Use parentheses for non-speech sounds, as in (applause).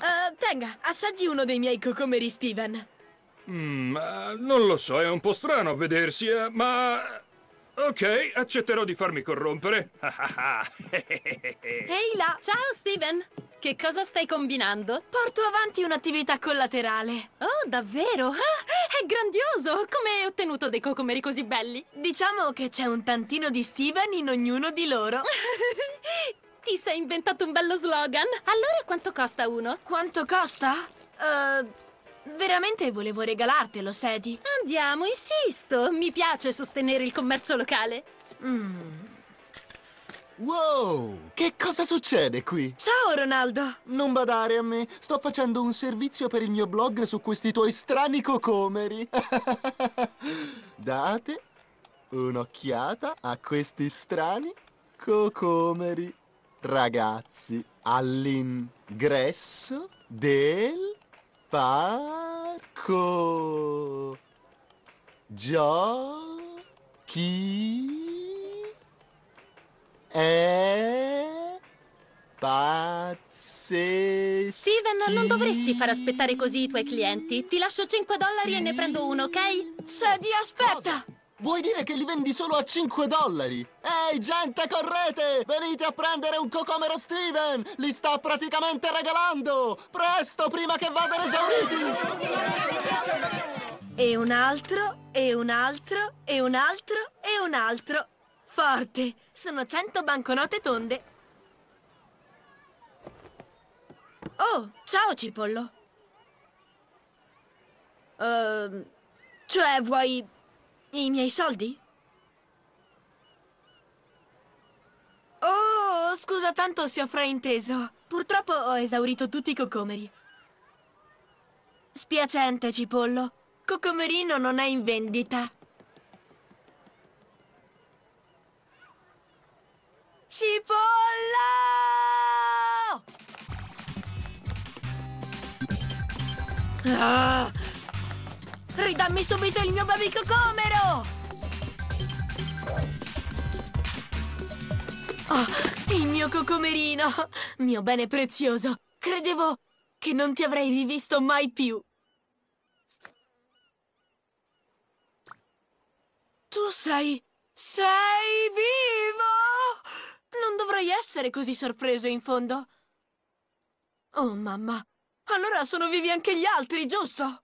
Uh, tenga, assaggi uno dei miei cocomeri Steven. Mm, uh, non lo so, è un po' strano a vedersi, eh, ma... Ok, accetterò di farmi corrompere. (laughs) Ehi là! Ciao, Steven! Che cosa stai combinando? Porto avanti un'attività collaterale. Oh, davvero? Ah, è grandioso! Come hai ottenuto dei cocomeri così belli? Diciamo che c'è un tantino di Steven in ognuno di loro. (laughs) hai inventato un bello slogan. Allora quanto costa uno? Quanto costa? Uh, veramente volevo regalartelo, Sedi. Andiamo, insisto. Mi piace sostenere il commercio locale. Mm. Wow, che cosa succede qui? Ciao Ronaldo! Non badare a me, sto facendo un servizio per il mio blog su questi tuoi strani cocomeri. (laughs) Date un'occhiata a questi strani cocomeri ragazzi, all'ingresso del parco. Giochi e pazzesco. Steven, non dovresti far aspettare così i tuoi clienti. Ti lascio 5 dollari sì. e ne prendo uno, ok? Sadie, aspetta! Cosa? Vuoi dire che li vendi solo a 5 dollari? Ehi, gente, correte! Venite a prendere un cocomero Steven! Li sta praticamente regalando! Presto, prima che vadano esauriti! E un altro, e un altro, e un altro, e un altro. Forte! Sono 100 banconote tonde. Oh, ciao, Cipollo. Ehm... Uh, cioè, vuoi e i miei soldi? Oh, scusa tanto se ho frainteso. Purtroppo ho esaurito tutti i cocomeri. Spiacente, Cipollo. Cocomerino non è in vendita. Cipolla! Ah! dammi subito il mio babico comero! Oh, il mio cocomerino! Mio bene prezioso! Credevo che non ti avrei rivisto mai più! Tu sei... sei vivo! Non dovrei essere così sorpreso in fondo. Oh, mamma, allora sono vivi anche gli altri, giusto?